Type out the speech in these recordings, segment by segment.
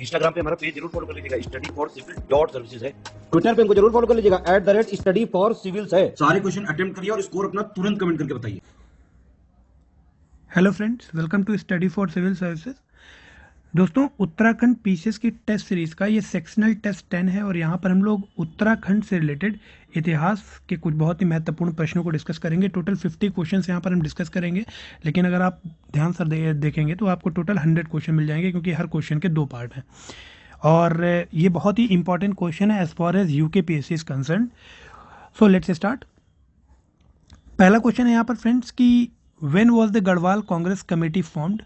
Instagram पे हमारा page जरूर फॉलो कर लीजिएगा study for civil dot services है ट्विटर पे हमको जरूर फॉलो कर लीजिएगा at the rate study for civil है सारे क्वेश्चन अटेम्प्ट करिए और स्कोर अपना तुरंत कमेंट करके बताइए hello friends welcome to study for civil services दोस्तों उत्तराखंड पीसीएस की टेस्ट सीरीज का ये सेक्शनल टेस्ट टेन है और यहाँ पर हम लोग उत्तराखंड से रिलेटेड इतिहास के कुछ बहुत ही महत्वपूर्ण प्रश्नों को डिस्कस करेंगे टोटल फिफ्टी क्वेश्चन यहाँ पर हम डिस्कस करेंगे लेकिन अगर आप ध्यान से देखेंगे तो आपको टोटल हंड्रेड क्वेश्चन मिल जाएंगे क्योंकि हर क्वेश्चन के दो पार्ट हैं और ये बहुत ही इंपॉर्टेंट क्वेश्चन है as far as U K P S C is concern so let's start पहला क्वेश्चन है यहाँ पर फ्रेंड्स कि when was the Garhwal congress committee formed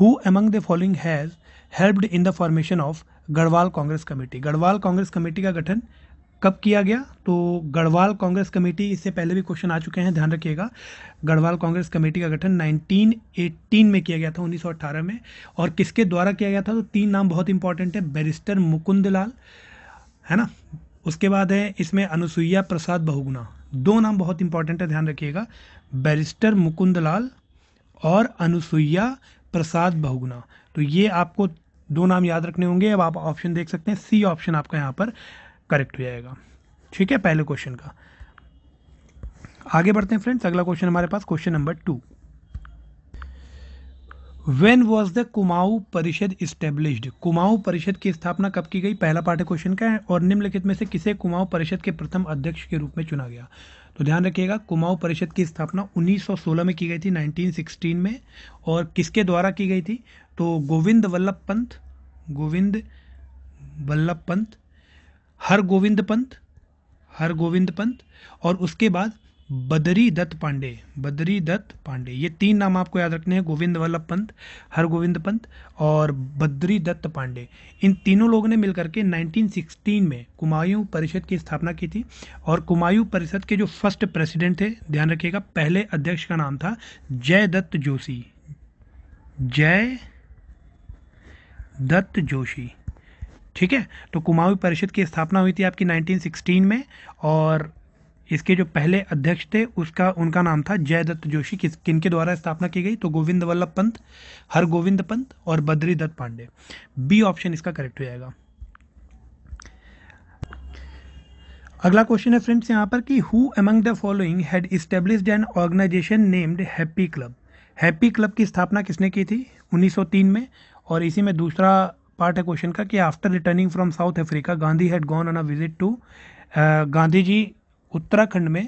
who among the following has helped in the formation of Garhwal congress committee Garhwal congress committee का गठन कब किया गया तो गढ़वाल कांग्रेस कमेटी इससे पहले भी क्वेश्चन आ चुके हैं ध्यान रखिएगा गढ़वाल कांग्रेस कमेटी का गठन 1918 में किया गया था 1918 में और किसके द्वारा किया गया था तो तीन नाम बहुत इंपॉर्टेंट है बैरिस्टर मुकुंदलाल है ना उसके बाद है इसमें अनुसुईया प्रसाद बहुगुणा दो नाम बहुत इंपॉर्टेंट है ध्यान रखिएगा बैरिस्टर मुकुंद और अनुसुईया प्रसाद बहुगुणा तो ये आपको दो नाम याद रखने होंगे अब आप ऑप्शन देख सकते हैं सी ऑप्शन आपका यहाँ पर करेक्ट हो जाएगा ठीक है पहले क्वेश्चन का आगे बढ़ते हैं फ्रेंड्स अगला क्वेश्चन हमारे पास question number two when was the Kumaon Parishad established Kumaon परिषद की स्थापना कब की गई पहला पार्ट क्वेश्चन का है और निम्नलिखित में से किसे कुमाऊ परिषद के प्रथम अध्यक्ष के रूप में चुना गया तो ध्यान रखिएगा कुमाऊ परिषद की स्थापना 1916 में की गई थी 1916 में और किसके द्वारा की गई थी तो गोविंद वल्लभ पंत गोविंद वल्लभ पंत हर गोविंद पंत हर गोविंद पंत और उसके बाद बदरी दत्त पांडे बदरी दत्त पांडे ये तीन नाम आपको याद रखने हैं गोविंद वल्लभ पंत हर गोविंद पंत और बद्री दत्त पांडे इन तीनों लोगों ने मिलकर के 1916 में कुमायूं परिषद की स्थापना की थी और कुमायूं परिषद के जो फर्स्ट प्रेसिडेंट थे ध्यान रखिएगा पहले अध्यक्ष का नाम था जय दत्त जोशी जय दत्त जोशी ठीक है तो कुमाऊं परिषद की स्थापना हुई थी आपकी 1916 में और इसके जो पहले अध्यक्ष थे उसका उनका नाम था जयदत्त जोशी किस किन के द्वारा स्थापना की गई तो गोविंद वल्लभ पंत हर गोविंद पंत और बद्री दत्त पांडे बी ऑप्शन इसका करेक्ट हो जाएगा अगला क्वेश्चन है फ्रेंड्स यहाँ पर कि who among the following had established an organisation named happy club happy club की स्थापना किसने की थी 1903 में और इसी में दूसरा पार्ट है क्वेश्चन का कि after returning from South Africa Gandhi had gone on a visit to Gandhi ji Uttarakhand में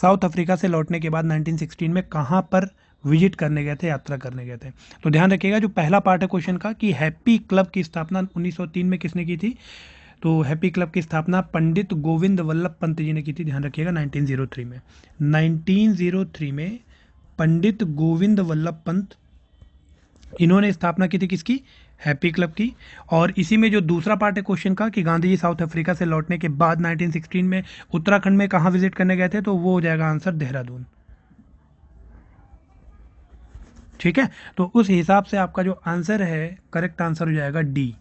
साउथ अफ्रीका से लौटने के बाद 1916 में कहाँ पर विजिट करने गए थे यात्रा करने गए थे तो ध्यान रखिएगा जो पहला पार्ट है क्वेश्चन का कि हैप्पी क्लब की स्थापना 1903 में किसने की थी तो हैप्पी क्लब की स्थापना पंडित गोविंद वल्लभ पंत जी ने की थी ध्यान रखिएगा 1903 में 1903 में पंडित गोविंद वल्लभ पंत इन्होंने स्थापना की थी किसकी हैप्पी क्लब की और इसी में जो दूसरा पार्ट है क्वेश्चन का कि गांधी जी साउथ अफ्रीका से लौटने के बाद 1916 में उत्तराखंड में कहाँ विजिट करने गए थे तो वो हो जाएगा आंसर देहरादून ठीक है तो उस हिसाब से आपका जो आंसर है करेक्ट आंसर हो जाएगा डी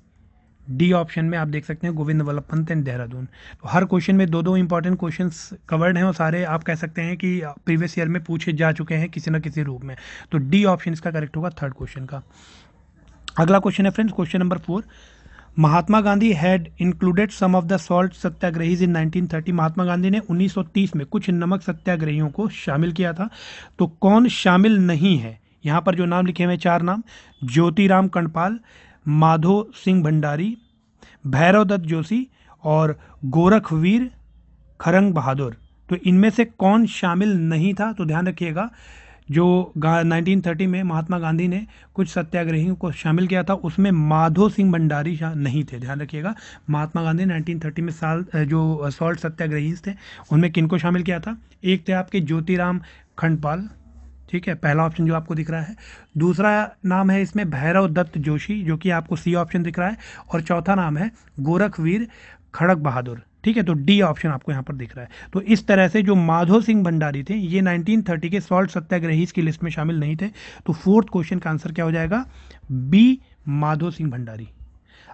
डी ऑप्शन में आप देख सकते हैं गोविंद वल्लभ पंत एंड देहरादून तो हर क्वेश्चन में दो दो इंपॉर्टेंट क्वेश्चन कवर्ड हैं और सारे आप कह सकते हैं कि प्रीवियस ईयर में पूछे जा चुके हैं किसी ना किसी रूप में तो डी ऑप्शन इसका करेक्ट होगा थर्ड क्वेश्चन का अगला क्वेश्चन है friends question number four Mahatma Gandhi had included some of the salt satyagrahis in 1930 Mahatma Gandhi ने 1930 में कुछ नमक सत्याग्रहियों को शामिल किया था तो कौन शामिल नहीं है यहाँ पर जो नाम लिखे हुए चार नाम ज्योतिराम कंडपाल माधो सिंह भंडारी भैरव दत्त जोशी और गोरखवीर खरंग बहादुर तो इनमें से कौन शामिल नहीं था तो ध्यान रखिएगा जो थर्टी में महात्मा गांधी ने कुछ सत्याग्रहियों को शामिल किया था उसमें माधो सिंह भंडारी शाह नहीं थे ध्यान रखिएगा महात्मा गांधी 1930 में साल जो सॉल्ट सत्याग्रही थे उनमें किन को शामिल किया था एक थे आपके ज्योतिराम खंडपाल ठीक है पहला ऑप्शन जो आपको दिख रहा है दूसरा नाम है इसमें भैरव दत्त जोशी जो कि आपको सी ऑप्शन दिख रहा है और चौथा नाम है गोरखवीर खड़क बहादुर ठीक है तो डी ऑप्शन आपको यहाँ पर दिख रहा है तो इस तरह से जो माधव सिंह भंडारी थे ये 1930 के सॉल्ट सत्याग्रही की लिस्ट में शामिल नहीं थे तो फोर्थ क्वेश्चन का आंसर क्या हो जाएगा बी माधव सिंह भंडारी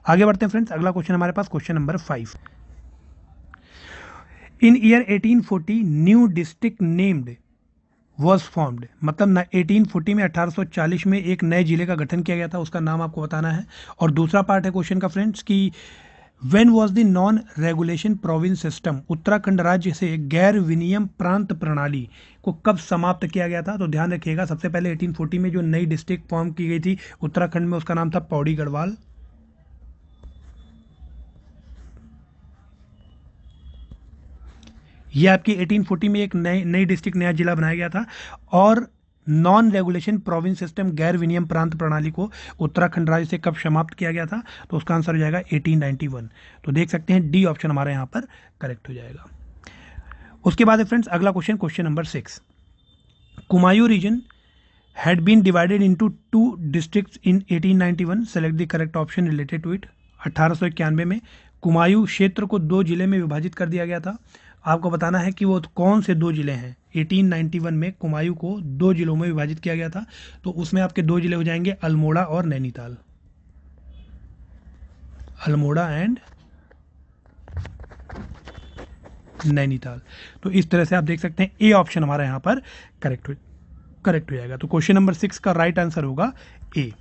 आगे बढ़ते हैं फ्रेंड्स अगला क्वेश्चन हमारे पास question number five in year 1840 new district named was formed मतलब ना 1840 में 1840 में एक नए जिले का गठन किया गया था उसका नाम आपको बताना है और दूसरा पार्ट है क्वेश्चन का फ्रेंड्स की when was the non regulation province system Uttarakhand राज्य से गैर विनियम प्रांत प्रणाली को कब समाप्त किया गया था तो ध्यान रखिएगा सबसे पहले 1840 में जो नई डिस्ट्रिक्ट फॉर्म की गई थी उत्तराखंड में उसका नाम था पौड़ी गढ़वाल यह आपकी 1840 में एक नई नई डिस्ट्रिक्ट नया जिला बनाया गया था और नॉन रेगुलेशन प्रोविंस सिस्टम गैर विनियम प्रांत प्रणाली को उत्तराखंड राज्य से कब समाप्त किया गया था तो उसका आंसर हो जाएगा 1891 तो देख सकते हैं डी ऑप्शन हमारे यहाँ पर करेक्ट हो जाएगा उसके बाद फ्रेंड्स अगला question question number six Kumaon region had been divided into two district in 1891 select the correct option related to it अठारह में कुमायू क्षेत्र को दो जिले में विभाजित कर दिया गया था आपको बताना है कि वो कौन से दो जिले हैं 1891 में कुमायूं को दो जिलों में विभाजित किया गया था तो उसमें आपके दो जिले हो जाएंगे अल्मोड़ा और नैनीताल अल्मोड़ा एंड नैनीताल तो इस तरह से आप देख सकते हैं ए ऑप्शन हमारा यहां पर करेक्ट हो करेक्ट हो जाएगा तो क्वेश्चन नंबर सिक्स का राइट आंसर होगा ए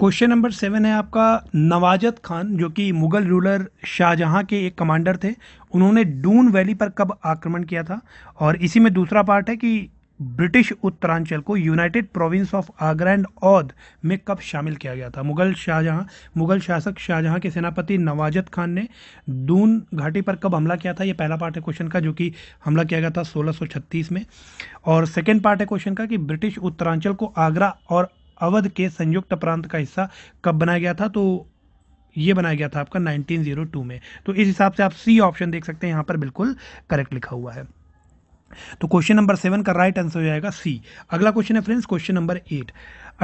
क्वेश्चन नंबर सेवन है आपका नवाजत खान जो कि मुगल रूलर शाहजहां के एक कमांडर थे उन्होंने डून वैली पर कब आक्रमण किया था और इसी में दूसरा पार्ट है कि ब्रिटिश उत्तरांचल को united province of Agra and Oudh में कब शामिल किया गया था मुगल शाहजहां मुगल शासक शाहजहां के सेनापति नवाजत खान ने दून घाटी पर कब हमला किया था यह पहला पार्ट है क्वेश्चन का जो कि हमला किया गया था 1636 में और सेकेंड पार्ट है क्वेश्चन का कि ब्रिटिश उत्तरांचल को आगरा और अवध के संयुक्त प्रांत का हिस्सा कब बनाया गया था तो ये बनाया गया था आपका 1902 में तो इस हिसाब से आप सी ऑप्शन देख सकते हैं यहाँ पर बिल्कुल करेक्ट लिखा हुआ है तो क्वेश्चन नंबर सेवन का राइट आंसर हो जाएगा सी अगला क्वेश्चन है friends question number eight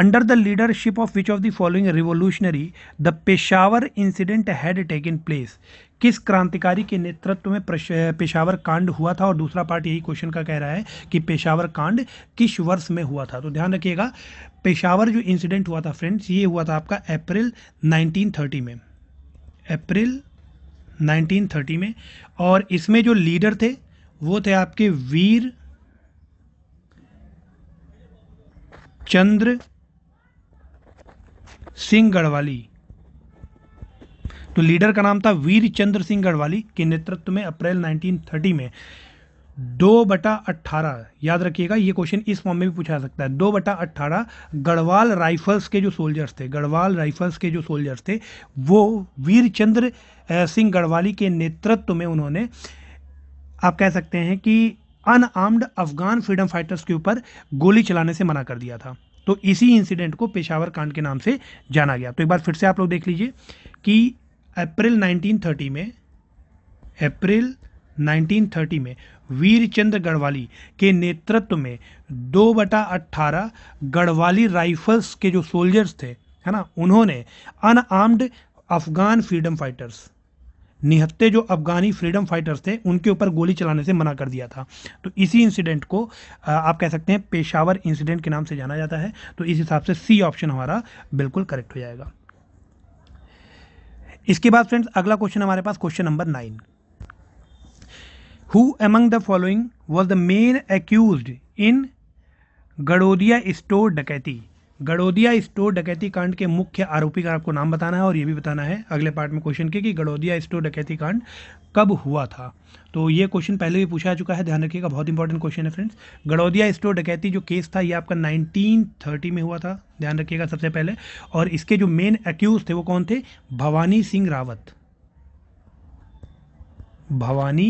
the leadership of which of the following revolutionary the Peshawar incident had take in place किस क्रांतिकारी के नेतृत्व में पेशावर कांड हुआ था और दूसरा पार्ट यही क्वेश्चन का कह रहा है कि पेशावर कांड किस वर्ष में हुआ था तो ध्यान रखिएगा पेशावर जो इंसिडेंट हुआ था फ्रेंड्स ये हुआ था आपका अप्रैल 1930 में अप्रैल 1930 में और इसमें जो लीडर थे वो थे आपके वीर चंद्र सिंह गढ़वाली तो लीडर का नाम था वीर चंद्र सिंह गढ़वाली के नेतृत्व में अप्रैल 1930 में दो बटा अट्ठारह याद रखिएगा ये क्वेश्चन इस फॉर्म में भी पूछा सकता है दो बटा अट्ठारह गढ़वाल राइफल्स के जो सोल्जर्स थे गढ़वाल राइफल्स के जो सोल्जर्स थे वो वीर चंद्र सिंह गढ़वाली के नेतृत्व में उन्होंने आप कह सकते हैं कि अनआर्म्ड अफगान फ्रीडम फाइटर्स के ऊपर गोली चलाने से मना कर दिया था तो इसी इंसिडेंट को पेशावर कांड के नाम से जाना गया तो एक बार फिर से आप लोग देख लीजिए कि अप्रैल 1930 में अप्रैल 1930 में वीरचंद्र गढ़वाली के नेतृत्व में दो बटा अट्ठारह गढ़वाली राइफल्स के जो सोल्जर्स थे है ना उन्होंने अनआर्म्ड अफगान फ्रीडम फाइटर्स निहत्ते जो अफगानी फ्रीडम फाइटर्स थे उनके ऊपर गोली चलाने से मना कर दिया था तो इसी इंसिडेंट को आप कह सकते हैं पेशावर इंसिडेंट के नाम से जाना जाता है तो इस हिसाब से सी ऑप्शन हमारा बिल्कुल करेक्ट हो जाएगा इसके बाद फ्रेंड्स अगला क्वेश्चन हमारे पास question number nine who among the following was the main accused in Gadodia store डकैती गड़ोदिया स्टोर डकैती कांड के मुख्य आरोपी का आपको नाम बताना है और ये भी बताना है अगले पार्ट में क्वेश्चन के कि गड़ोदिया स्टोर डकैती कांड कब हुआ था तो ये क्वेश्चन पहले भी पूछा चुका है ध्यान रखिएगा बहुत इंपॉर्टेंट क्वेश्चन है फ्रेंड्स गड़ौदिया स्टोर डकैती जो केस था ये आपका 1930 में हुआ था ध्यान रखिएगा सबसे पहले और इसके जो मेन एक्यूज थे वो कौन थे भवानी सिंह रावत भवानी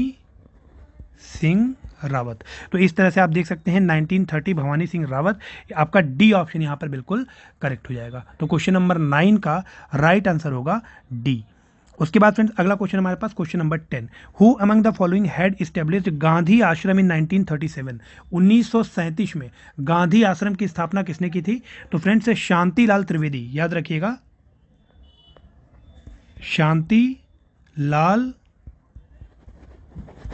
सिंह रावत तो इस तरह से आप देख सकते हैं 1930 भवानी सिंह रावत आपका डी ऑप्शन यहां पर बिल्कुल करेक्ट हो जाएगा तो क्वेश्चन नंबर नाइन का राइट आंसर होगा डी उसके बाद फ्रेंड्स अगला क्वेश्चन हमारे पास question number ten who among the following had established Gandhi Ashram in 1937 1937 में गांधी आश्रम की स्थापना किसने की थी तो फ्रेंड्स शांतिलाल त्रिवेदी याद रखिएगा शांति लाल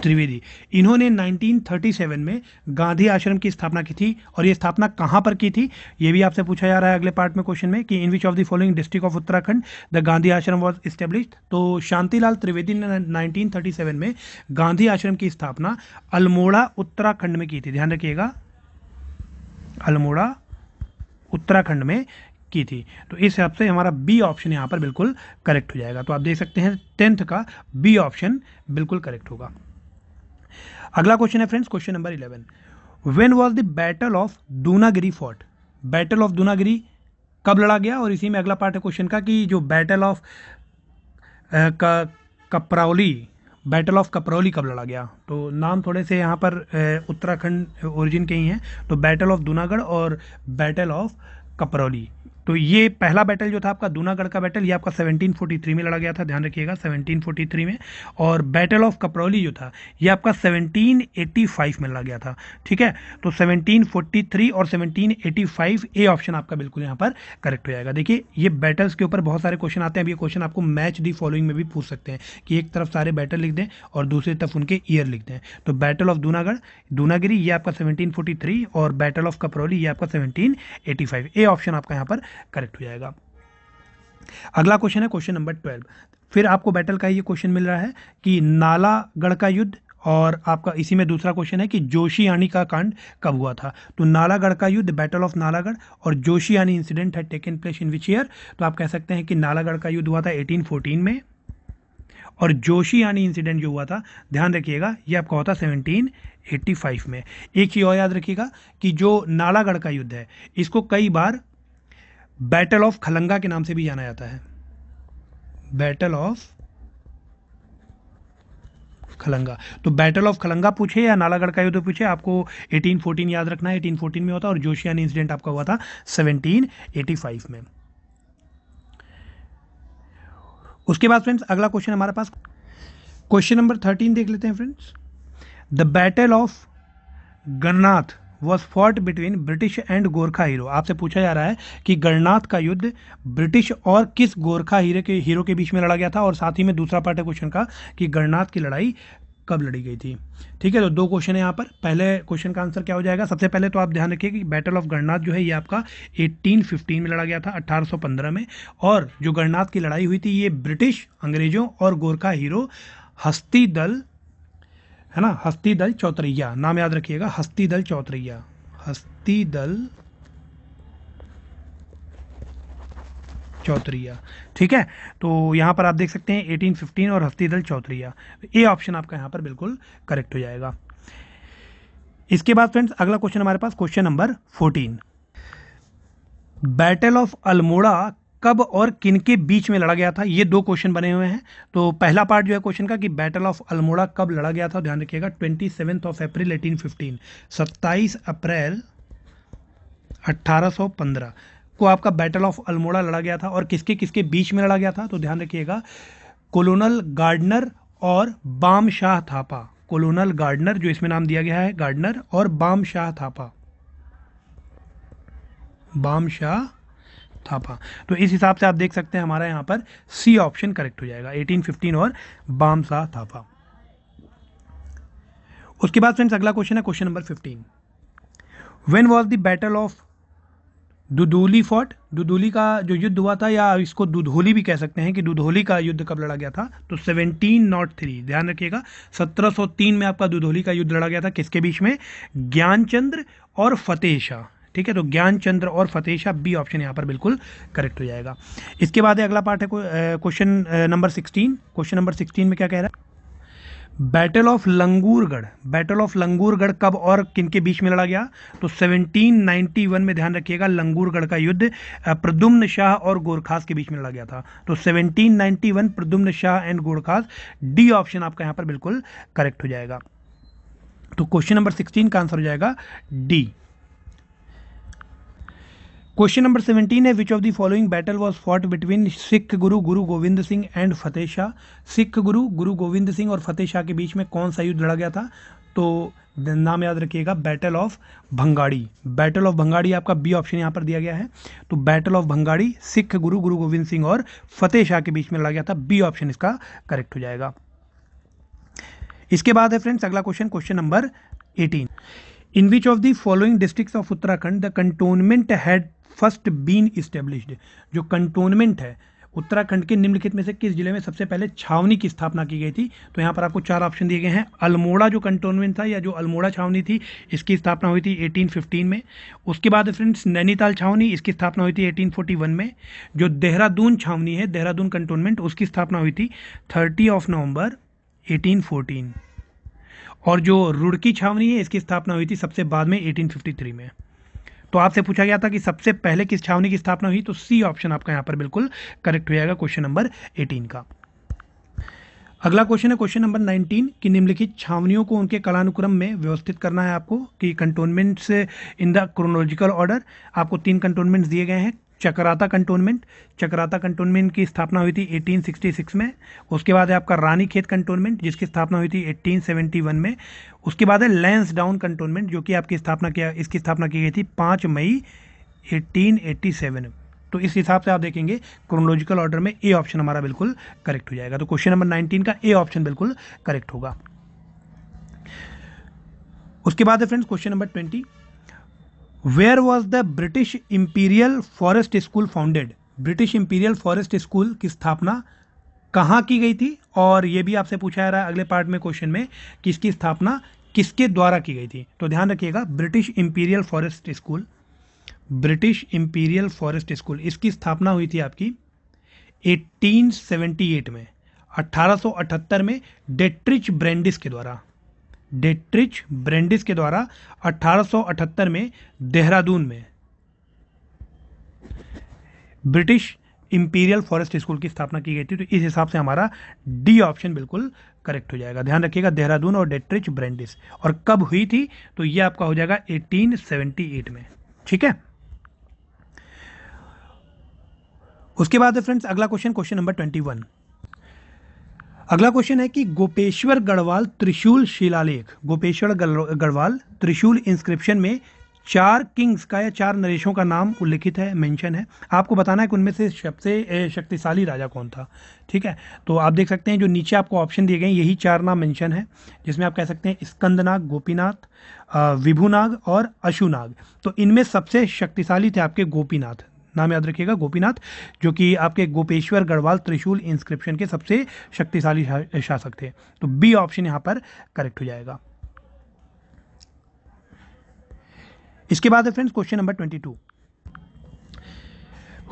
त्रिवेदी इन्होंने 1937 में गांधी आश्रम की स्थापना की थी और ये स्थापना कहाँ पर की थी ये भी आपसे पूछा जा रहा है अगले पार्ट में क्वेश्चन में कि in which of the following district of Uttarakhand the Gandhi Ashram was established तो शांतिलाल त्रिवेदी ने 1937 में गांधी आश्रम की स्थापना अल्मोड़ा उत्तराखंड में की थी ध्यान रखिएगा अल्मोड़ा उत्तराखंड में की थी तो इस हिसाब से हमारा बी ऑप्शन यहाँ पर बिल्कुल करेक्ट हो जाएगा तो आप देख सकते हैं टेंथ का बी ऑप्शन बिल्कुल करेक्ट होगा अगला क्वेश्चन है friends question number eleven when was the battle of Dunagiri fort battle of Dunagiri कब लड़ा गया और इसी में अगला पार्ट है क्वेश्चन का कि जो battle of Kaprauli battle of Kaprauli कब लड़ा गया तो नाम थोड़े से यहाँ पर उत्तराखंड ओरिजिन के ही हैं तो बैटल ऑफ दूनागढ़ और बैटल ऑफ कपरौली तो ये पहला बैटल जो था आपका दूनागढ़ का बैटल ये आपका 1743 में लड़ा गया था ध्यान रखिएगा 1743 में और बैटल ऑफ कपरौली जो था ये आपका 1785 में लड़ा गया था ठीक है तो 1743 और 1785 ए ऑप्शन आपका बिल्कुल यहाँ पर करेक्ट हो जाएगा देखिए ये बैटल्स के ऊपर बहुत सारे क्वेश्चन आते हैं अब ये क्वेश्चन आपको मैच दी फॉलोइंग में भी पूछ सकते हैं कि एक तरफ सारे बैटल लिख दें और दूसरी तरफ उनके ईयर लिख दें तो बैटल ऑफ दूनागढ़ दूनागिरी ये आपका सेवनटीन और बैटल ऑफ कपरौली ये आपका सेवनटीन ए ऑप्शन आपका यहाँ पर करेक्ट हो जाएगा अगला क्वेश्चन है क्वेश्चन नंबर ट्वेल्व फिर आपको बैटल का ये क्वेश्चन मिल रहा है कि नालागढ़ का युद्ध और आपका इसी में दूसरा क्वेश्चन है कि जोशीयानी का कांड कब हुआ था तो नालागढ़ का युद्ध बैटल ऑफ नालागढ़ और जोशीयानी इंसिडेंट है taken place in which year तो आप कह सकते हैं कि नालागढ़ का युद्ध हुआ था 1814 में और जोशीयानी इंसिडेंट जो हुआ था ध्यान रखिएगा ये आपका होता सेवनटीन 1785 में एक ही और याद रखिएगा कि जो नालागढ़ का युद्ध है इसको कई बार बैटल ऑफ खलंगा के नाम से भी जाना जाता है बैटल ऑफ खलंगा तो बैटल ऑफ खलंगा पूछे या नालागढ़ का युद्ध पूछे आपको 1814 याद रखना है 1814 में होता और जोशियान इंसिडेंट आपका हुआ था 1785 में उसके बाद फ्रेंड्स अगला क्वेश्चन हमारे पास क्वेश्चन नंबर 13 देख लेते हैं friends the battle of Gannath was fought between British and Gorkha hero आपसे पूछा जा रहा है कि गणनाथ का युद्ध ब्रिटिश और किस गोरखा हीरो के हीरो के बीच में लड़ा गया था और साथ ही में दूसरा पार्ट है क्वेश्चन का कि गणनाथ की लड़ाई कब लड़ी गई थी ठीक है तो दो क्वेश्चन है यहाँ पर पहले क्वेश्चन का आंसर क्या हो जाएगा सबसे पहले तो आप ध्यान रखिए कि बैटल ऑफ गणनाथ जो है ये आपका 1815 में लड़ा गया था 1815 में और जो गणनाथ की लड़ाई हुई थी ये ब्रिटिश अंग्रेजों और गोरखा हीरो हस्ती दल है ना हस्ती दल चौतरैया नाम याद रखिएगा हस्ती दल चौतरैया हस्ती दल चौतरिया ठीक है तो यहां पर आप देख सकते हैं 1815 और हस्ती दल चौतरिया ए ऑप्शन आपका यहां पर बिल्कुल करेक्ट हो जाएगा इसके बाद फ्रेंड्स अगला क्वेश्चन हमारे पास question number 14 battle of Almora कब और किन के बीच में लड़ा गया था ये दो क्वेश्चन बने हुए हैं तो पहला पार्ट जो है क्वेश्चन का कि बैटल ऑफ अल्मोड़ा कब लड़ा गया था ध्यान रखिएगा twenty seventh of April eighteen fifteen सत्ताईस अप्रैल 1815 को आपका बैटल ऑफ अल्मोड़ा लड़ा गया था और किसके किसके बीच में लड़ा गया था तो ध्यान रखिएगा कोलोनल गार्डनर और बाम शाह थापा कोलोनल गार्डनर जो इसमें नाम दिया गया है गार्डनर और बाम शाह थापा बाम शाह थापा तो इस हिसाब से आप देख सकते हैं हमारा यहाँ पर सी ऑप्शन करेक्ट हो जाएगा 1815 और बामसा थापा उसके बाद फ्रेंड्स अगला क्वेश्चन है question number 15 when was the battle of Duduli fort Duduli का जो युद्ध हुआ था या इसको दुधोली भी कह सकते हैं कि दुधोली का युद्ध कब लड़ा गया था तो 17 नॉट थ्री ध्यान रखिएगा 1703 में आपका दुधोली का युद्ध लड़ा गया था किसके बीच में ज्ञानचंद्र और फतेह शाह ठीक है तो ज्ञान चंद्र और फतेह शाह बी ऑप्शन यहाँ पर बिल्कुल करेक्ट हो जाएगा इसके बाद अगला पार्ट है question number sixteen question number sixteen में क्या कह रहा है battle of Langurgarh battle of Langurgarh कब और किनके बीच में लड़ा गया तो 1791 में ध्यान रखिएगा लंगूरगढ़ का युद्ध प्रदुम्न शाह और गोरखास के बीच में लड़ा गया था तो 1791 Pradyumna Shah and Gorkhas D option आपका यहां पर बिल्कुल करेक्ट हो जाएगा तो क्वेश्चन नंबर 16 का आंसर हो जाएगा डी क्वेश्चन नंबर सेवेंटीन है which of the following battle was fought between Sikh Guru Guru Gobind Singh and Fateh Shah Sikh Guru Guru Gobind Singh और फतेह शाह के बीच में कौन सा युद्ध लड़ा गया था तो नाम याद रखिएगा battle of Bhangani battle of Bhangani आपका बी ऑप्शन यहाँ पर दिया गया है तो बैटल ऑफ भंगाड़ी सिख गुरु गुरु गोविंद सिंह और फतेह शाह के बीच में लड़ा गया था बी ऑप्शन इसका करेक्ट हो जाएगा इसके बाद है फ्रेंड्स अगला question question number eighteen in which of the following district of Uttarakhand the cantonment had first been established जो कंटोनमेंट है उत्तराखंड के निम्नलिखित में से किस जिले में सबसे पहले छावनी की स्थापना की गई थी तो यहाँ पर आपको चार ऑप्शन दिए गए हैं अल्मोड़ा जो कंटोनमेंट था या जो अल्मोड़ा छावनी थी इसकी स्थापना हुई थी 1815 में उसके बाद फ्रेंड्स नैनीताल छावनी इसकी स्थापना हुई थी 1841 में जो देहरादून छावनी है देहरादून कंटोनमेंट उसकी स्थापना हुई थी थर्टी ऑफ नवम्बर एटीन और जो रुड़की छावनी है इसकी स्थापना हुई थी सबसे बाद में एटीन में तो आपसे पूछा गया था कि सबसे पहले किस छावनी की स्थापना हुई तो सी ऑप्शन आपका यहां पर बिल्कुल करेक्ट हो जाएगा क्वेश्चन नंबर एटीन का अगला क्वेश्चन है क्वेश्चन नंबर 19 कि निम्नलिखित छावनियों को उनके कलानुक्रम में व्यवस्थित करना है आपको कि cantonments in the chronological order आपको तीन कंटोनमेंट्स दिए गए हैं चक्राता कंटोनमेंट चक्राता कंटोनमेंट की स्थापना हुई थी 1866 में उसके बाद है आपका रानी खेत कंटोनमेंट जिसकी स्थापना हुई थी 1871 में उसके बाद है लैंस डाउन कंटोनमेंट जो कि आपकी स्थापना किया इसकी स्थापना की गई थी 5 मई 1887 तो इस हिसाब से आप देखेंगे क्रोनोलॉजिकल ऑर्डर में ए ऑप्शन हमारा बिल्कुल करेक्ट हो जाएगा तो क्वेश्चन नंबर नाइनटीन का ए ऑप्शन बिल्कुल करेक्ट होगा उसके बाद है friends question number twenty where was the British imperial forest school founded British imperial forest school की स्थापना कहाँ की गई थी और ये भी आपसे पूछा जा रहा है अगले पार्ट में क्वेश्चन में कि इसकी स्थापना किसके द्वारा की गई थी तो ध्यान रखिएगा British imperial forest school British imperial forest school इसकी स्थापना हुई थी आपकी 1878 में 1878 में डेट्रिच ब्रेंडिस के द्वारा डेट्रिच ब्रेंडिस के द्वारा 1878 में देहरादून में ब्रिटिश इंपीरियल फॉरेस्ट स्कूल की स्थापना की गई थी तो इस हिसाब से हमारा डी ऑप्शन बिल्कुल करेक्ट हो जाएगा ध्यान रखिएगा देहरादून और डेट्रिच ब्रेंडिस और कब हुई थी तो यह आपका हो जाएगा 1878 में ठीक है उसके बाद फ्रेंड्स अगला question question number twenty one अगला क्वेश्चन है कि गोपेश्वर गढ़वाल त्रिशूल शिलालेख गोपेश्वर गढ़वाल त्रिशूल इंस्क्रिप्शन में चार किंग्स का या चार नरेशों का नाम उल्लिखित है मेंशन है आपको बताना है कि उनमें से सबसे शक्तिशाली राजा कौन था ठीक है तो आप देख सकते हैं जो नीचे आपको ऑप्शन दिए गए हैं यही चार नाम मेंशन है जिसमें आप कह सकते हैं स्कंदनाग गोपीनाथ विभुनाग और अशुनाग तो इनमें सबसे शक्तिशाली थे आपके गोपीनाथ नाम याद रखिएगा गोपीनाथ जो कि आपके गोपेश्वर गढ़वाल त्रिशूल इंस्क्रिप्शन के सबसे शक्तिशाली शासक थे तो बी ऑप्शन यहां पर करेक्ट हो जाएगा इसके बाद है friends question number twenty two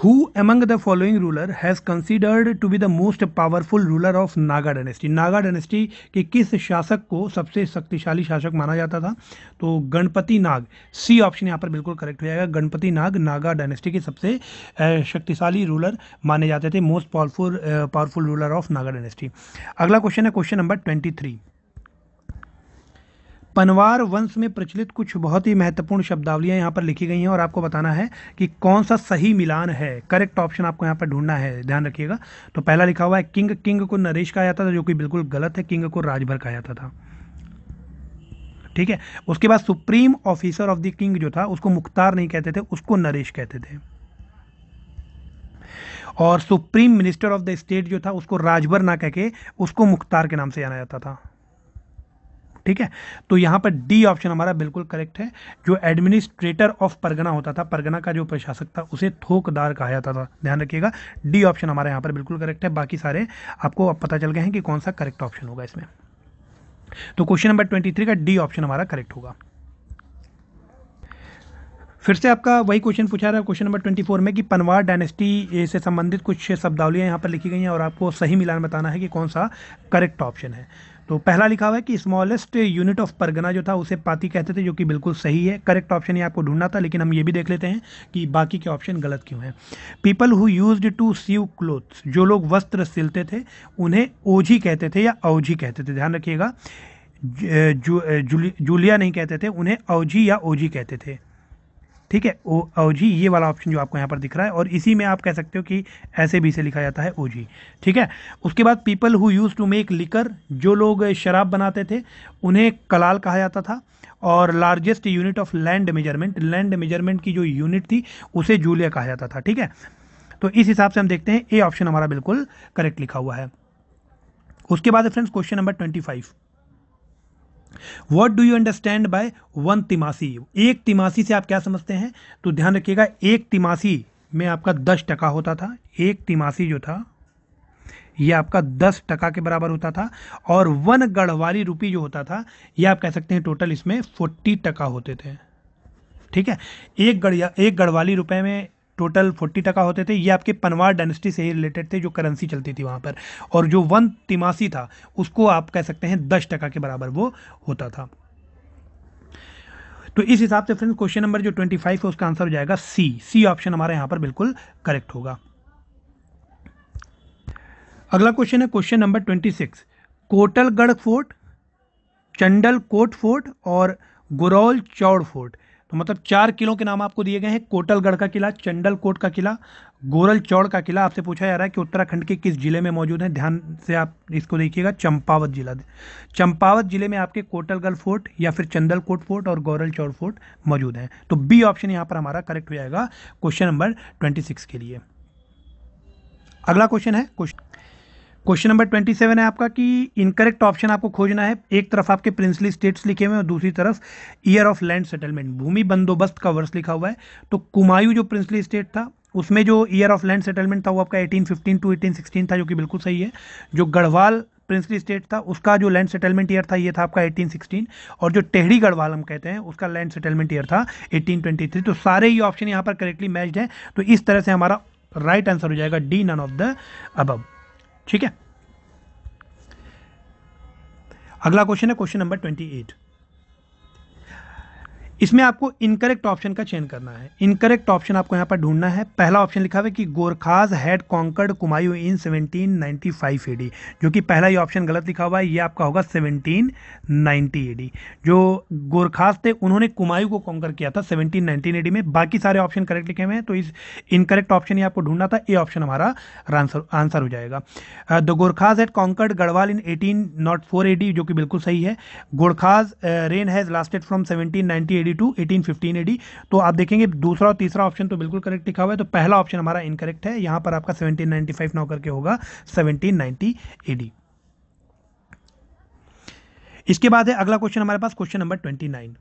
Who among the following ruler has considered to be the most powerful ruler of Naga dynasty? Naga dynasty के किस शासक को सबसे शक्तिशाली शासक माना जाता था तो गणपति नाग सी ऑप्शन यहाँ पर बिल्कुल करेक्ट हो जाएगा गणपति नाग नागा डायनेस्टी के सबसे शक्तिशाली रूलर माने जाते थे most powerful powerful ruler of Naga dynasty अगला क्वेश्चन है question number twenty three Panwar वंश में प्रचलित कुछ बहुत ही महत्वपूर्ण शब्दावलियां यहाँ पर लिखी गई हैं और आपको बताना है कि कौन सा सही मिलान है करेक्ट ऑप्शन आपको यहाँ पर ढूंढना है ध्यान रखिएगा तो पहला लिखा हुआ है किंग किंग को नरेश कहा जाता था जो कि बिल्कुल गलत है किंग को राजभर कहा जाता था ठीक है उसके बाद supreme officer of the king जो था उसको मुख्तार नहीं कहते थे उसको नरेश कहते थे और supreme minister of the state जो था उसको राजभर ना कहके उसको मुख्तार के नाम से जाना जाता था ठीक है तो यहां पर डी ऑप्शन हमारा बिल्कुल करेक्ट है जो एडमिनिस्ट्रेटर ऑफ परगना होता था परगना का जो प्रशासक था उसे थोकदार कहा जाता था ध्यान रखिएगा डी ऑप्शन हमारा यहां पर बिल्कुल करेक्ट है बाकी सारे आपको अब पता चल गए हैं कि कौन सा करेक्ट ऑप्शन होगा इसमें तो क्वेश्चन नंबर ट्वेंटी थ्री का डी ऑप्शन हमारा करेक्ट होगा फिर से आपका वही क्वेश्चन पूछा रहा है क्वेश्चन नंबर ट्वेंटी फोर में कि पनवार डायनेस्टी से संबंधित कुछ शब्दावलियां यहाँ पर लिखी गई हैं और आपको सही मिलान बताना है कि कौन सा करेक्ट ऑप्शन है तो पहला लिखा हुआ है कि स्मॉलेस्ट यूनिट ऑफ परगना जो था उसे पाती कहते थे जो कि बिल्कुल सही है करेक्ट ऑप्शन ये आपको ढूंढना था लेकिन हम ये भी देख लेते हैं कि बाकी के ऑप्शन गलत क्यों हैं people who use to sew clothes जो लोग वस्त्र सिलते थे उन्हें ओझी कहते थे या अवझी कहते थे ध्यान रखिएगा जूलिया नहीं कहते थे उन्हें ओझी या ओझी कहते थे ठीक है ओ जी ये वाला ऑप्शन जो आपको यहाँ पर दिख रहा है और इसी में आप कह सकते हो कि ऐसे भी इसे लिखा जाता है ओ जी ठीक है उसके बाद people who use to make liquor जो लोग शराब बनाते थे उन्हें कलाल कहा जाता था और largest unit of land measurement land measurement की जो यूनिट थी उसे जूलिया कहा जाता था ठीक है तो इस हिसाब से हम देखते हैं ए ऑप्शन हमारा बिल्कुल करेक्ट लिखा हुआ है उसके बाद friends question number twenty five what do you understand by one timasi एक तिमासी से आप क्या समझते हैं तो ध्यान रखिएगा एक तिमासी में आपका दस टका होता था एक तिमासी जो था यह आपका दस टका के बराबर होता था और वन गढ़वाली रुपी जो होता था यह आप कह सकते हैं टोटल इसमें फोर्टी टका होते थे ठीक है एक गढ़िया एक गढ़वाली रुपए में टोटल फोर्टी टका होते थे ये आपके पनवार डायनेस्टी से ही रिलेटेड थे जो करेंसी चलती थी वहाँ पर और जो वन तिमासी था उसको आप कह सकते हैं दस टका के बराबर वो होता था तो इस हिसाब से फ्रेंड्स क्वेश्चन नंबर जो ट्वेंटी फाइव है उसका आंसर हो जाएगा सी सी ऑप्शन हमारे यहाँ पर बिल्कुल करेक्ट होगा अगला क्वेश्चन है question number twenty six Kotalgarh fort Chandal Kot fort और गुरौल चौड़ फोर्ट तो मतलब चार किलों के नाम आपको दिए गए हैं कोटलगढ़ का किला कोट का किला गोरल चौड़ का किला आपसे पूछा जा रहा है कि उत्तराखंड के किस जिले में मौजूद है ध्यान से आप इसको देखिएगा चंपावत जिला चंपावत जिले में आपके कोटलगढ़ फोर्ट या फिर चंदलकोट फोर्ट और गोरल चौड़ फोर्ट मौजूद हैं तो बी ऑप्शन यहाँ पर हमारा करेक्ट हो जाएगा क्वेश्चन नंबर ट्वेंटी के लिए अगला क्वेश्चन है question question number twenty seven है आपका कि इनकरेक्ट ऑप्शन आपको खोजना है एक तरफ आपके प्रिंसली स्टेट्स लिखे हुए हैं और दूसरी तरफ ईयर ऑफ लैंड सेटलमेंट भूमि बंदोबस्त का वर्ष लिखा हुआ है तो कुमायूं जो प्रिंसली स्टेट था उसमें जो ईयर ऑफ लैंड सेटलमेंट था वो आपका 1815 टू 1816 था जो कि बिल्कुल सही है जो गढ़वाल प्रिंसली स्टेट था उसका जो लैंड सेटलमेंट ईयर था ये था आपका 1816 और जो टेहरी गढ़वाल हम कहते हैं उसका लैंड सेटलमेंट ईयर था 1823 तो सारे ही ऑप्शन यहाँ पर करेक्टली मैच्ड हैं तो इस तरह से हमारा राइट right आंसर हो जाएगा D none of the above ठीक है अगला क्वेश्चन है क्वेश्चन नंबर ट्वेंटी एट इसमें आपको इनकरेक्ट ऑप्शन का चयन करना है इनकरेक्ट ऑप्शन आपको यहाँ पर ढूंढना है पहला ऑप्शन लिखा हुआ है कि Gorkhas had conquered Kumaon in 1795 AD जो कि पहला ये ऑप्शन गलत लिखा हुआ है ये आपका होगा 1790 एडी जो गोरखाज थे उन्होंने कुमायू को कॉन्कर किया था 1719 एडी में बाकी सारे ऑप्शन करेक्ट लिखे हुए हैं तो इस इनकरेक्ट ऑप्शन ही आपको ढूंढना था ये ऑप्शन हमारा आंसर हो जाएगा the Gorkhas had conquered Garhwal in eighteen nought four AD जो कि बिल्कुल सही है Gorkhas reign has lasted from seventeen ninety three to eighteen fifteen AD तो आप देखेंगे दूसरा और तीसरा ऑप्शन तो बिल्कुल करेक्ट लिखा हुआ है तो पहला ऑप्शन हमारा इनकरेक्ट है यहां पर आपका सेवनटीन नाइनटी फाइव ना होकर के होगा सेवनटीन नाइनटी एडी इसके बाद है अगला क्वेश्चन हमारे पास question number twenty nine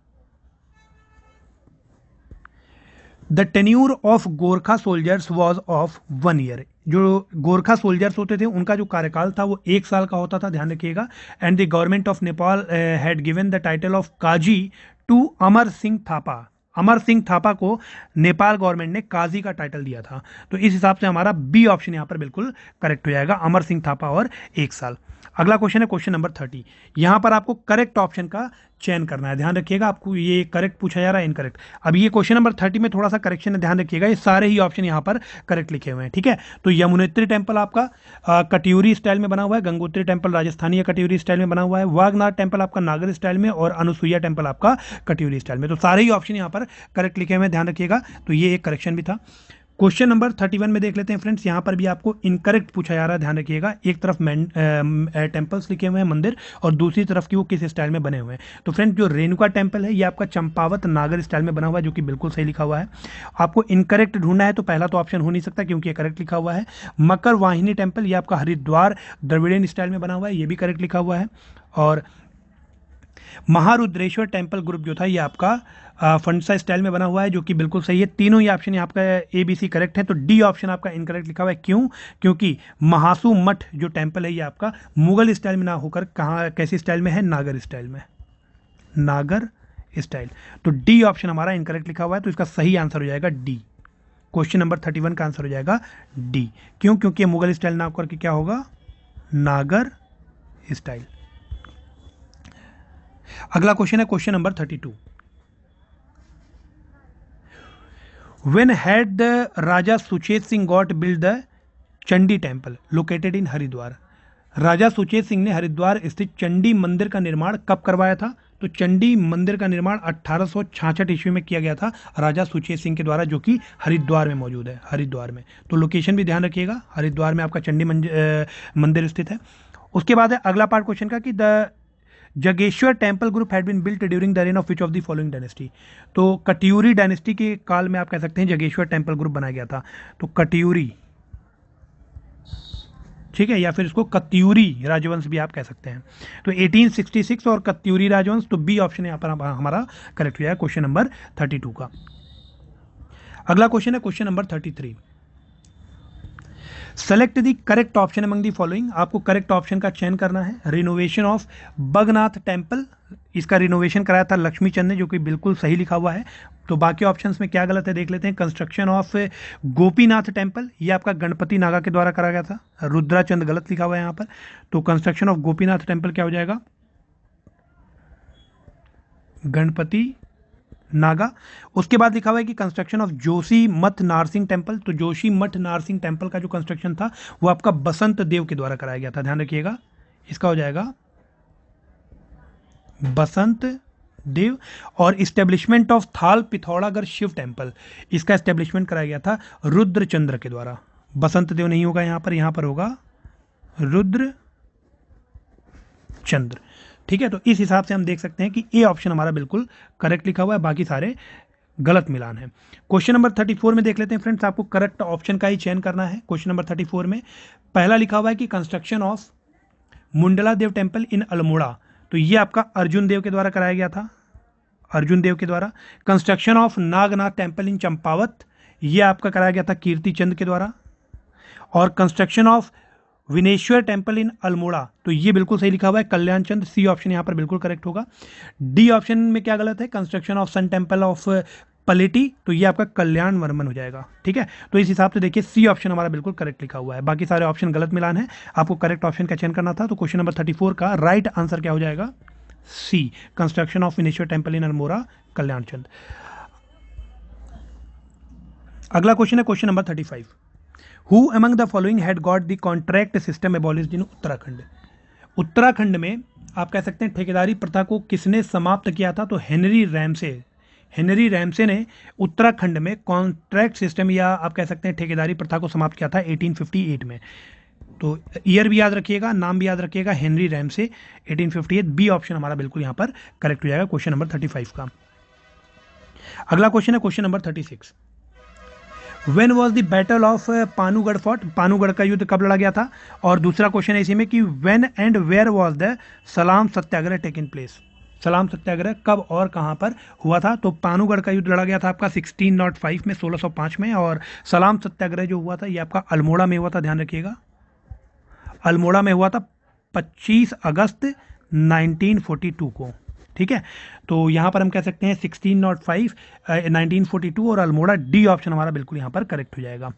the tenure of Gorkha soldiers was of one year जो गोरखा सोल्जर्स होते थे उनका जो कार्यकाल था वो एक साल का होता था ध्यान रखिएगा and the government of Nepal had given the title of Kazi to Amar Singh Thapa Amar Singh Thapa को नेपाल गवर्नमेंट ने काजी का टाइटल दिया था तो इस हिसाब से हमारा बी ऑप्शन यहां पर बिल्कुल करेक्ट हो जाएगा अमर सिंह थापा और एक साल अगला क्वेश्चन है क्वेश्चन नंबर थर्टी यहां पर आपको करेक्ट ऑप्शन का चयन करना है ध्यान रखिएगा आपको ये करेक्ट पूछा जा रहा है इनकरेक्ट अब ये क्वेश्चन नंबर थर्टी में थोड़ा सा करेक्शन है ध्यान रखिएगा ये सारे ही ऑप्शन यहाँ पर करेक्ट लिखे हुए हैं ठीक है तो यमुनेत्री टेम्पल आपका कटियूरी कट्यूरी स्टाइल में बना हुआ है गंगोत्री टेम्पल राजस्थानी कट्यूरी स्टाइल में बना हुआ है वागनाथ टेम्पल आपका नागर स्टाइल में और अनुसुईया टेम्पल आपका कट्यूरी स्टाइल में तो सारे ही ऑप्शन यहाँ पर करेक्ट लिखे हुए हैं ध्यान रखिएगा तो ये एक करेक्शन भी था क्वेश्चन नंबर थर्टी वन में देख लेते हैं फ्रेंड्स यहाँ पर भी आपको इनकरेक्ट पूछा जा रहा है ध्यान रखिएगा एक तरफ मैं टेम्पल्स लिखे हुए हैं मंदिर और दूसरी तरफ की वो किस स्टाइल में बने हुए हैं तो फ्रेंड्स जो रेणुका टेम्पल है ये आपका चंपावत नागर स्टाइल में बना हुआ है जो कि बिल्कुल सही लिखा हुआ है आपको इनकरेक्ट ढूंढना है तो पहला तो ऑप्शन हो नहीं सकता क्योंकि ये करेक्ट लिखा हुआ है मकर वाहिनी टेम्पल ये आपका हरिद्वार द्रविड़ियन स्टाइल में बना हुआ है ये भी करेक्ट लिखा हुआ है और महारुद्रेश्वर टेम्पल ग्रुप जो था ये आपका फंड साइज स्टाइल में बना हुआ है जो कि बिल्कुल सही है तीनों ही ऑप्शन आपका ए बी सी करेक्ट है तो डी ऑप्शन आपका इनकरेक्ट लिखा हुआ है क्यों क्योंकि महासू मठ जो टेम्पल है ये आपका मुगल स्टाइल में ना होकर कहाँ कैसी स्टाइल में है नागर स्टाइल में नागर स्टाइल तो डी ऑप्शन हमारा इनकरेक्ट लिखा हुआ है तो इसका सही आंसर हो जाएगा D question number thirty one का आंसर हो जाएगा डी क्यों क्योंकि मुगल स्टाइल ना होकर के क्या होगा नागर स्टाइल अगला क्वेश्चन है question number thirty two When had Raja Suchet Singh got build the Chandi temple located in Haridwar? Raja Suchet Singh ने हरिद्वार स्थित चंडी मंदिर का निर्माण कब करवाया था तो चंडी मंदिर का निर्माण अट्ठारह ईस्वी में किया गया था राजा सुचेत सिंह के द्वारा जो कि हरिद्वार में मौजूद है हरिद्वार में तो लोकेशन भी ध्यान रखिएगा हरिद्वार में आपका चंडी मंदिर स्थित है उसके बाद है अगला पार्ट क्वेश्चन का कि the Jageshwar temple group had been built during the reign of which of the following dynasty तो कटियूरी डायनेस्टी के काल में आप कह सकते हैं जगेश्वर टेम्पल ग्रुप बनाया गया था तो कटियूरी ठीक है या फिर इसको कत्यूरी राजवंश भी आप कह सकते हैं तो 1866 और कत्यूरी राजवंश तो बी ऑप्शन यहां पर हमारा करेक्ट हो जाएगा क्वेश्चन नंबर 32 का अगला क्वेश्चन है question number 33 select the correct option among the following आपको करेक्ट ऑप्शन का चयन करना है रिनोवेशन ऑफ बगनाथ टेम्पल इसका रिनोवेशन कराया था लक्ष्मी चंद ने जो कि बिल्कुल सही लिखा हुआ है तो बाकी ऑप्शंस में क्या गलत है देख लेते हैं कंस्ट्रक्शन ऑफ गोपीनाथ टेम्पल ये आपका गणपति नागा के द्वारा करा गया था रुद्राचंद गलत लिखा हुआ है यहाँ पर तो कंस्ट्रक्शन ऑफ गोपीनाथ टेम्पल क्या हो जाएगा गणपति नागा उसके बाद लिखा हुआ है कि कंस्ट्रक्शन ऑफ जोशी मठ नारसिंह टेम्पल तो जोशी मठ नारसिंह टेम्पल का जो कंस्ट्रक्शन था वो आपका बसंत देव के द्वारा कराया गया था ध्यान रखिएगा इसका हो जाएगा बसंत देव और establishment of Thal Pithoragarh Shiv temple इसका इस्टेब्लिशमेंट कराया गया था रुद्रचंद्र के द्वारा बसंत देव नहीं होगा यहां पर यहां पर होगा रुद्र चंद्र ठीक है तो इस हिसाब से हम देख सकते हैं कि ए ऑप्शन हमारा बिल्कुल करेक्ट लिखा हुआ है बाकी सारे गलत मिलान है क्वेश्चन नंबर थर्टी फोर में देख लेते हैं फ्रेंड्स आपको करेक्ट ऑप्शन का ही चयन करना है क्वेश्चन नंबर थर्टी फोर में पहला लिखा हुआ है कि construction of Mundla Dev temple in Almora तो ये आपका अर्जुन देव के द्वारा कराया गया था अर्जुन देव के द्वारा construction of Nagnath temple in Champawat ये आपका कराया गया था कीर्ति चंद के द्वारा और construction of Vineshwar temple in Almora तो ये बिल्कुल सही लिखा हुआ है कल्याण चंद सी ऑप्शन यहाँ पर बिल्कुल करेक्ट होगा डी ऑप्शन में क्या गलत है construction of sun temple of Paleti तो ये आपका कल्याण वर्मन हो जाएगा ठीक है तो इस हिसाब से देखिए सी ऑप्शन हमारा बिल्कुल करेक्ट लिखा हुआ है बाकी सारे ऑप्शन गलत मिलान है आपको करेक्ट ऑप्शन का चयन करना था तो क्वेश्चन नंबर थर्टी फोर का राइट right आंसर क्या हो जाएगा C construction of Vineshwar temple in Almora Kalyan Chand अगला क्वेश्चन है question number thirty five who among the following had got the contract system abolish in Uttarakhand Uttarakhand में आप कह सकते हैं ठेकेदारी प्रथा को किसने समाप्त किया था तो हेनरी रैमसे हेनरी रैमसे ने उत्तराखंड में कॉन्ट्रैक्ट सिस्टम या आप कह सकते हैं ठेकेदारी प्रथा को समाप्त किया था 1858 में तो ईयर भी याद रखिएगा नाम भी याद रखिएगा हेनरी रैमसे 1858 बी ऑप्शन हमारा बिल्कुल यहाँ पर करेक्ट हो जाएगा क्वेश्चन नंबर 35 का अगला क्वेश्चन है question number 36 when was the battle of Panugarh fort Panugarh का युद्ध कब लड़ा गया था और दूसरा क्वेश्चन है इसी में कि when and where was the Salam Satyagraha take in place सलाम सत्याग्रह कब और कहाँ पर हुआ था तो पानुगढ़ का युद्ध लड़ा गया था आपका 1605 में 1605 में और सलाम सत्याग्रह जो हुआ था ये आपका अल्मोड़ा में हुआ था ध्यान रखिएगा अल्मोड़ा में हुआ था 25 अगस्त 1942 को ठीक है तो यहाँ पर हम कह सकते हैं sixteen nought five nineteen forty two और अल्मोड़ा डी ऑप्शन हमारा बिल्कुल यहाँ पर करेक्ट हो जाएगा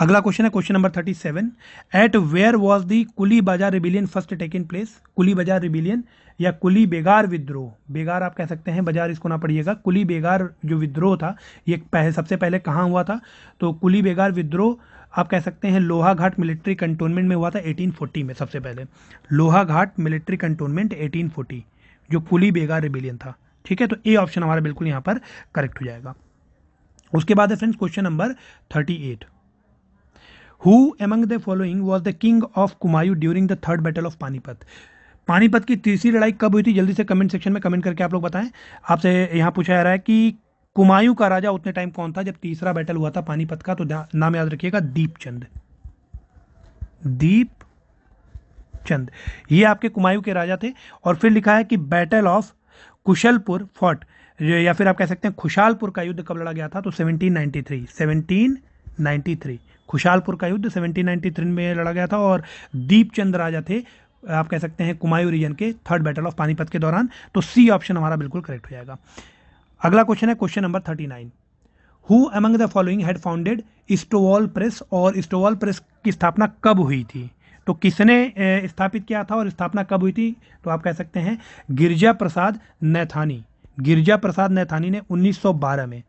अगला क्वेश्चन है question number thirty seven eight where was the Kuli Bazar rebellion first take in place Kuli Bazar rebellion या कुली बेगार विद्रोह बेगार आप कह सकते हैं बाजार इसको ना पढ़िएगा कुली बेगार जो विद्रोह था ये पहले सबसे पहले कहाँ हुआ था तो कुली बेगार विद्रोह आप कह सकते हैं लोहा घाट मिलिट्री कंटोनमेंट में हुआ था 1840 में सबसे पहले लोहा घाट मिलिट्री कंटोनमेंट 1840 जो कुली बेगा रिबेलियन था ठीक है तो ए ऑप्शन हमारा बिल्कुल यहाँ पर करेक्ट हो जाएगा उसके बाद है friends question number 38 who among the following was the king of Kumaon during the third battle of Panipat Panipat की तीसरी लड़ाई कब हुई थी जल्दी से कमेंट सेक्शन में कमेंट करके आप लोग बताएं आपसे यहाँ पूछा जा रहा है कि कुमायूं का राजा उतने टाइम कौन था जब तीसरा बैटल हुआ था पानीपत का तो नाम याद रखिएगा दीपचंद दीप चंद ये आपके कुमायूं के राजा थे और फिर लिखा है कि बैटल ऑफ कुशलपुर फोर्ट या फिर आप कह सकते हैं खुशालपुर का युद्ध कब लड़ा गया था तो 1793 1793 खुशालपुर का युद्ध 1793 में लड़ा गया था और दीपचंद राजा थे आप कह सकते हैं कुमायूं रीजन के थर्ड बैटल ऑफ पानीपत के दौरान तो सी ऑप्शन हमारा बिल्कुल करेक्ट हो जाएगा अगला क्वेश्चन है question number thirty nine who among the following had founded Stowell press और स्टोवॉल प्रेस की स्थापना कब हुई थी तो किसने स्थापित किया था और स्थापना कब हुई थी तो आप कह सकते हैं गिरजा प्रसाद नैथानी गिरजा प्रसाद नैथानी ने 1912 में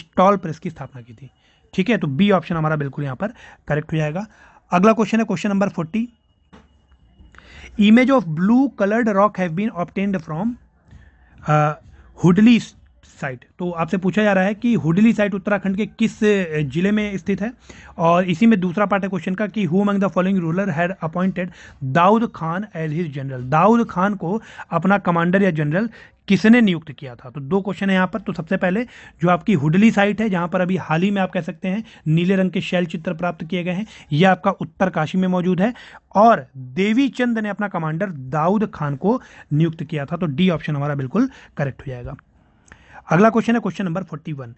स्टॉल प्रेस की स्थापना की थी ठीक है तो बी ऑप्शन हमारा बिल्कुल यहां पर करेक्ट हो जाएगा अगला क्वेश्चन है question number 40। Image of blue coloured rock have been obtained from Hudlis site तो आपसे पूछा जा रहा है कि हुडली साइट उत्तराखंड के किस जिले में स्थित है और इसी में दूसरा पार्ट है क्वेश्चन का कि who among the following ruler had appointed Daud Khan as his general Daud Khan को अपना कमांडर या जनरल किसने नियुक्त किया था तो दो क्वेश्चन है यहाँ पर तो सबसे पहले जो आपकी हुडली साइट है जहाँ पर अभी हाल ही में आप कह सकते हैं नीले रंग के शैल चित्र प्राप्त किए गए हैं यह आपका उत्तरकाशी में मौजूद है और देवी चंद ने अपना कमांडर दाऊद खान को नियुक्त किया था तो डी ऑप्शन हमारा बिल्कुल करेक्ट हो जाएगा अगला क्वेश्चन है question number forty one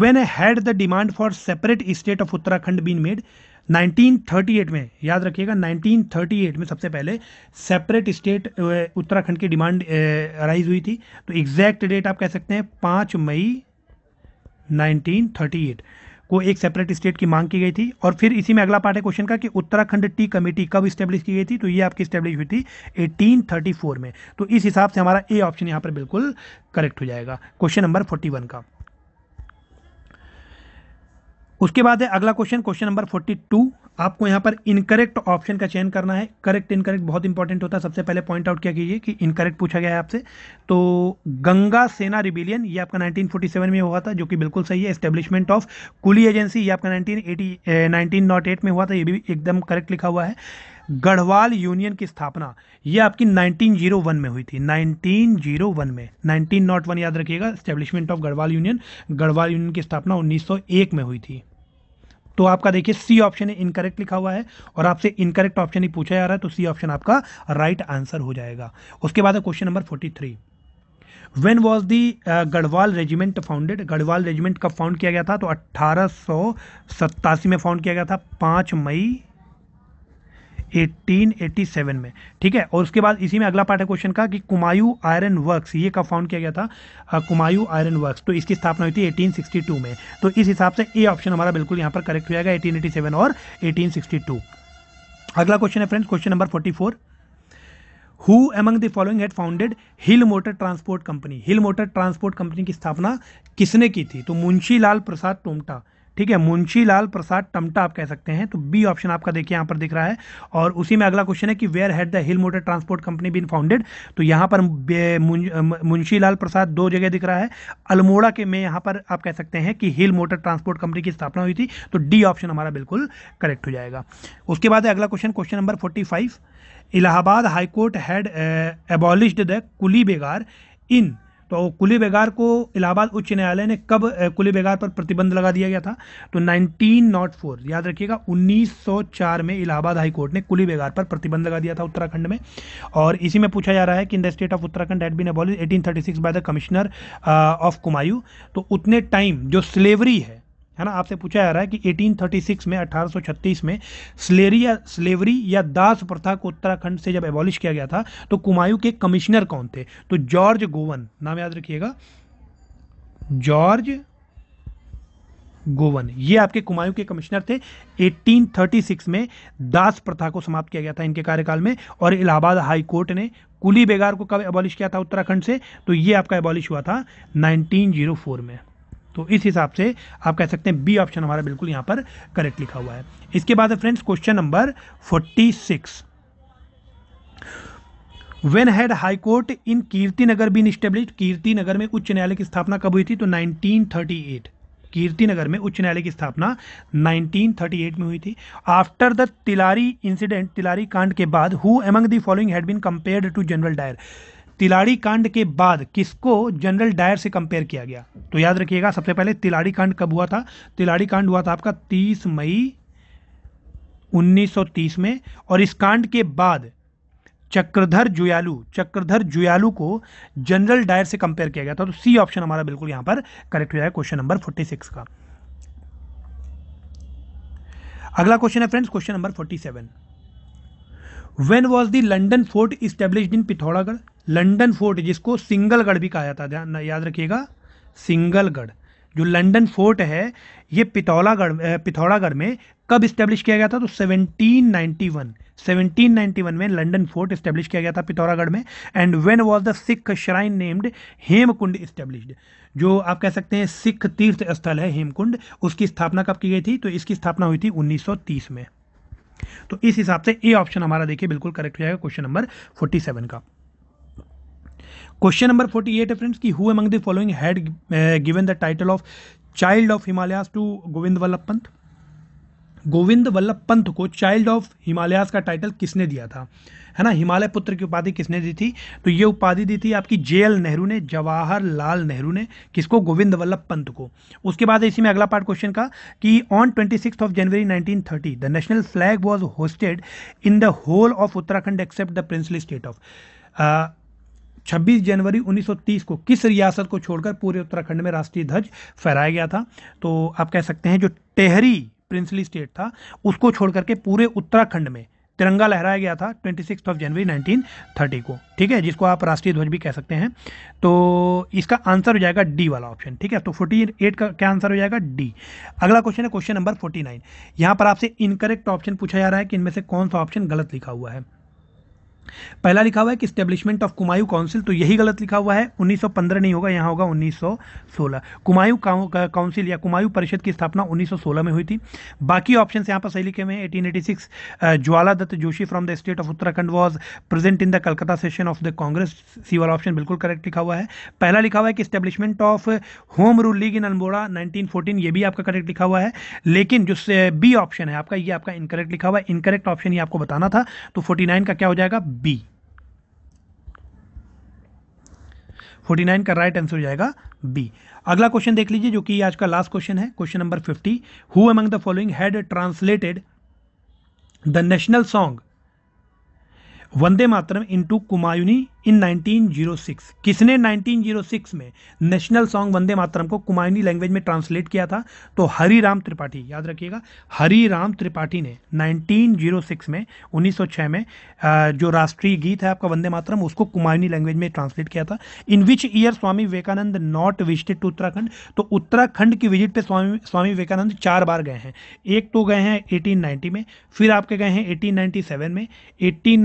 when had the demand for separate state of Uttarakhand been made 1938 में याद रखिएगा 1938 में सबसे पहले सेपरेट स्टेट उत्तराखंड की डिमांड राइज हुई थी तो एग्जैक्ट डेट आप कह सकते हैं पाँच मई 1938 को एक सेपरेट स्टेट की मांग की गई थी और फिर इसी में अगला पार्ट है क्वेश्चन का कि उत्तराखंड टी कमेटी कब स्टैब्लिश की गई थी तो ये आपकी स्टैब्लिश हुई थी 1834 में तो इस हिसाब से हमारा ए ऑप्शन यहाँ पर बिल्कुल करेक्ट हो जाएगा क्वेश्चन नंबर 41 का उसके बाद है अगला question question number forty two आपको यहाँ पर इनकरेक्ट ऑप्शन का चयन करना है करेक्ट इनकरेक्ट बहुत इंपॉर्टेंट होता है सबसे पहले पॉइंट आउट क्या कीजिए कि इनकरेक्ट पूछा गया है आपसे तो गंगा सेना रिबिलियन ये आपका 1947 में हुआ था जो कि बिल्कुल सही है स्टेब्लिशमेंट ऑफ कुली एजेंसी ये आपका नाइनटीन एटी eh, oh में हुआ था ये भी एकदम करेक्ट लिखा हुआ है गढ़वाल यूनियन की स्थापना यह आपकी 1901 में हुई थी 1901 में 19 नॉट वन याद रखिएगा establishment of Garhwal union Garhwal union की स्थापना 1901 में हुई थी तो आपका देखिए सी ऑप्शन इनकरेक्ट लिखा हुआ है और आपसे इनकरेक्ट ऑप्शन ही पूछा जा रहा है तो सी ऑप्शन आपका राइट right आंसर हो जाएगा उसके बाद है question number forty three when was the Garhwal regiment founded Garhwal regiment कब फाउंड किया गया था तो अट्ठारह में फाउंड किया गया था पांच मई 1887 में ठीक है और उसके बाद इसी में अगला पार्ट है क्वेश्चन का कि कुमायूं आयरन वर्क्स ये कब फाउंड किया गया था कुमायूं आयरन वर्क्स तो इसकी स्थापना हुई थी 1862 में तो इस हिसाब से ए ऑप्शन हमारा बिल्कुल यहाँ पर करेक्ट हो जाएगा एटीन और एटीन अगला क्वेश्चन है friends question number forty Who among the following had founded hill motor transport company hill motor transport company की स्थापना किसने की थी तो मुंशी लाल प्रसाद टोमटा ठीक है मुंशी लाल प्रसाद टमटा आप कह सकते हैं तो बी ऑप्शन आपका देखिए यहां पर दिख रहा है और उसी में अगला क्वेश्चन है कि where had the hill motor transport company been founded तो यहां पर मुंशी लाल प्रसाद दो जगह दिख रहा है अल्मोड़ा के में यहाँ पर आप कह सकते हैं कि हिल मोटर ट्रांसपोर्ट कंपनी की स्थापना हुई थी तो डी ऑप्शन हमारा बिल्कुल करेक्ट हो जाएगा उसके बाद अगला question question number forty Allahabad high court had abolished the coolie begar in तो कुली बेगार को इलाहाबाद उच्च न्यायालय ने कब कुली बेगार पर प्रतिबंध लगा दिया गया था तो 1904 याद रखिएगा 1904 में इलाहाबाद हाईकोर्ट ने कुली बेगार पर प्रतिबंध लगा दिया था उत्तराखंड में और इसी में पूछा जा रहा है कि in the state of Uttarakhand at been abolish eighteen by the commissioner of Kumaon तो उतने टाइम जो स्लेवरी है है ना आपसे पूछा जा रहा है कि 1836 में 1836 में स्लेरी या स्लेवरी या दास प्रथा को उत्तराखंड से जब एबॉलिश किया गया था तो कुमायूं के कमिश्नर कौन थे तो जॉर्ज गोवन नाम याद रखिएगा जॉर्ज गोवन ये आपके कुमायूं के कमिश्नर थे 1836 में दास प्रथा को समाप्त किया गया था इनके कार्यकाल में और इलाहाबाद हाई कोर्ट ने कुली बेगार को कब एबॉलिश किया था उत्तराखंड से तो ये आपका एबॉलिश हुआ था 1904 में तो इस हिसाब से आप कह सकते हैं बी ऑप्शन हमारा बिल्कुल यहाँ पर करेक्ट लिखा हुआ है इसके बाद है friends question number forty six when had high court in Kirti Nagar been establish Kirti Nagar में उच्च न्यायालय की स्थापना कब हुई थी तो 1938 कीर्ति नगर में उच्च न्यायालय की स्थापना 1938 में हुई थी after the Tilari incident Tilari कांड के बाद who among the following had been compared to general Dyer Tilari कांड के बाद किसको जनरल डायर से कंपेयर किया गया तो याद रखिएगा सबसे पहले तिलाड़ी कांड कब हुआ था तिलाड़ी कांड हुआ था आपका 30 मई 1930 में और इस कांड के बाद चक्रधर जुयालू चक्रधर जुयालू को जनरल डायर से कंपेयर किया गया था तो सी ऑप्शन हमारा बिल्कुल यहां पर करेक्ट हो जाएगा क्वेश्चन नंबर 46 का अगला क्वेश्चन है friends question number 47 when was the London fort established in Pithoragarh London fort जिसको सिंगलगढ़ भी कहा जाता है याद रखिएगा सिंगलगढ़ जो लंडन फोर्ट है ये पिथौलागढ़ पिथौरागढ़ में कब इस्टेब्लिश किया गया था तो 1791 1791 में लंडन फोर्ट इस्टेब्लिश किया गया था पिथौरागढ़ में and when was the Sikh shrine named Hemkund established जो आप कह सकते हैं सिख तीर्थ स्थल है हेमकुंड उसकी स्थापना कब की गई थी तो इसकी स्थापना हुई थी 1930 में तो इस हिसाब से ए ऑप्शन हमारा देखिए बिल्कुल करेक्ट हो जाएगा क्वेश्चन नंबर 47 का क्वेश्चन नंबर एट है फ्रेंड्स की who the following had given the title of child of Himalayas to Govind Vallabh Pant Govind Vallabh Pant को चाइल्ड ऑफ हिमालयास का टाइटल किसने दिया था है ना हिमालय पुत्र की उपाधि किसने दी थी तो ये उपाधि दी थी आपकी जे एल नेहरू ने जवाहरलाल नेहरू ने किसको गोविंद वल्लभ पंत को उसके बाद इसी में अगला पार्ट क्वेश्चन का कि on twenty six of January nineteen thirty the national flag was hoisted in the whole of Uttarakhand except the princely state of 26 जनवरी 1930 को किस रियासत को छोड़कर पूरे उत्तराखंड में राष्ट्रीय ध्वज फहराया गया था तो आप कह सकते हैं जो टेहरी प्रिंसली स्टेट था उसको छोड़ करके पूरे उत्तराखंड में तिरंगा लहराया गया था twenty six of January nineteen thirty को ठीक है जिसको आप राष्ट्रीय ध्वज भी कह सकते हैं तो इसका आंसर हो जाएगा डी वाला ऑप्शन ठीक है तो फोर्टी एट का क्या आंसर हो जाएगा डी अगला क्वेश्चन है क्वेश्चन नंबर फोर्टी नाइन यहाँ पर आपसे इनकरेक्ट ऑप्शन पूछा जा रहा है कि इनमें से कौन सा ऑप्शन गलत लिखा हुआ है पहला लिखा हुआ है कि स्टेब्लिशमेंट ऑफ कुमायूं काउंसिल तो यही गलत लिखा हुआ है 1915 नहीं होगा यहाँ होगा 1916 कुमायूं काउंसिल या कुमायूं परिषद की स्थापना 1916 में हुई थी बाकी ऑप्शन यहाँ पर सही लिखे हुए हैं 1886 Jwala Dutt Joshi from the state of Uttarakhand was present in the Calcutta session of the Congress C वाला ऑप्शन बिल्कुल करेक्ट लिखा हुआ है पहला लिखा हुआ है कि establishment of home rule league in Almora nineteen ये भी आपका करेक्ट लिखा हुआ है लेकिन जो बी ऑप्शन है आपका ये आपका इनकरेक्ट लिखा हुआ है इनकरेक्ट ऑप्शन ये आपको बताना था तो फोर्टी का क्या हो जाएगा बी 49 का राइट आंसर हो जाएगा बी अगला क्वेश्चन देख लीजिए जो कि आज का लास्ट क्वेश्चन है question number 50 who among the following had translated the national song Vande Mataram into Kumaoni in 1906 किसने 1906 में नेशनल सॉन्ग वंदे मातरम को कुमायनी लैंग्वेज में ट्रांसलेट किया था तो हरी राम त्रिपाठी याद रखिएगा हरी राम त्रिपाठी ने 1906 में 1906 में जो राष्ट्रीय गीत है आपका वंदे मातरम उसको कुमायनी लैंग्वेज में ट्रांसलेट किया था in which year Swami Vivekananda not visited to Uttarakhand तो उत्तराखंड की विजिट पर स्वामी स्वामी विवेकानंद चार बार गए हैं एक तो गए हैं एटीन में फिर आपके गए हैं एटीन में एटीन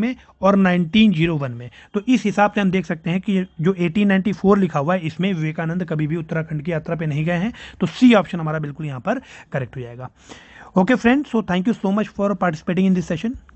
में और नाइनटीन में तो इस हिसाब से हम देख सकते हैं कि जो 1894 लिखा हुआ है इसमें विवेकानंद कभी भी उत्तराखंड की यात्रा पे नहीं गए हैं तो सी ऑप्शन हमारा बिल्कुल यहाँ पर करेक्ट हो जाएगा okay friends so thank you so much for participating in this session